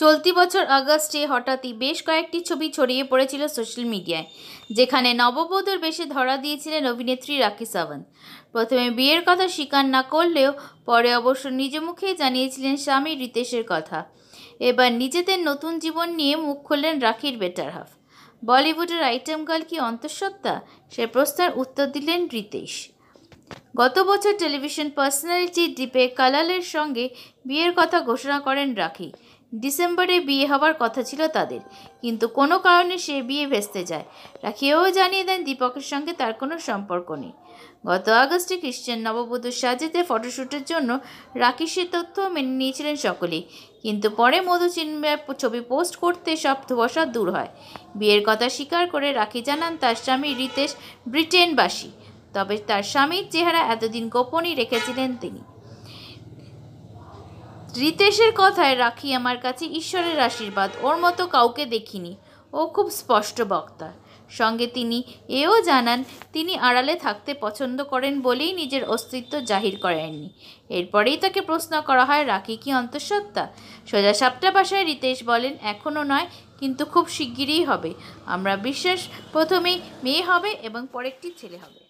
চলতি বছর আগস্টে হঠাৎই বেশ কয়েকটি ছবি ছড়িয়ে পড়েছিল সোশ্যাল মিডিয়ায় যেখানে নববধূর বেশে ধরা দিয়েছিলেন অভিনেত্রী রাখি সাওয়ান্ত প্রথমে বিয়ের কথা স্বীকার না করলেও পরে অবশ্য নিজ মুখেই জানিয়েছিলেন স্বামী রিতেশের কথা এবার নিজেদের নতুন জীবন নিয়ে মুখ খুললেন রাখির বেটার হাফ বলিউডের আইটেম গার্ল কি অন্তঃসত্ত্বা সে প্রশ্নের উত্তর দিলেন রিতেশ গত বছর টেলিভিশন পার্সোনালিটি দীপে কালালের সঙ্গে বিয়ের কথা ঘোষণা করেন রাখি ডিসেম্বরে বিয়ে হবার কথা ছিল তাদের কিন্তু কোনো কারণে সে বিয়ে ভেস্তে যায় রাখিয়াও জানিয়ে দেন দীপকের সঙ্গে তার কোনো সম্পর্ক নেই গত আগস্টে খ্রিশ্চান নববধূ সাজেতে ফটোশ্যুটের জন্য রাখি সে তথ্য মেনে নিয়েছিলেন সকলেই কিন্তু পরে মধু ছবি পোস্ট করতে সব ধোয়াশা দূর হয় বিয়ের কথা স্বীকার করে রাখি জানান তার স্বামী রিতেশ ব্রিটেনবাসী তবে তার স্বামীর চেহারা এতদিন গোপনই রেখেছিলেন তিনি রিতেশের কথায় রাখি আমার কাছে ঈশ্বরের আশীর্বাদ ওর মতো কাউকে দেখিনি ও খুব স্পষ্ট বক্তা সঙ্গে তিনি এও জানান তিনি আড়ালে থাকতে পছন্দ করেন বলেই নিজের অস্তিত্ব জাহির করেননি এরপরেই তাকে প্রশ্ন করা হয় রাখি কি অন্তঃসত্ত্বা সোজা সাপটা বাসায় রিতেশ বলেন এখনও নয় কিন্তু খুব শিগগিরই হবে আমরা বিশ্বাস প্রথমেই মেয়ে হবে এবং পরেরটি একটি ছেলে হবে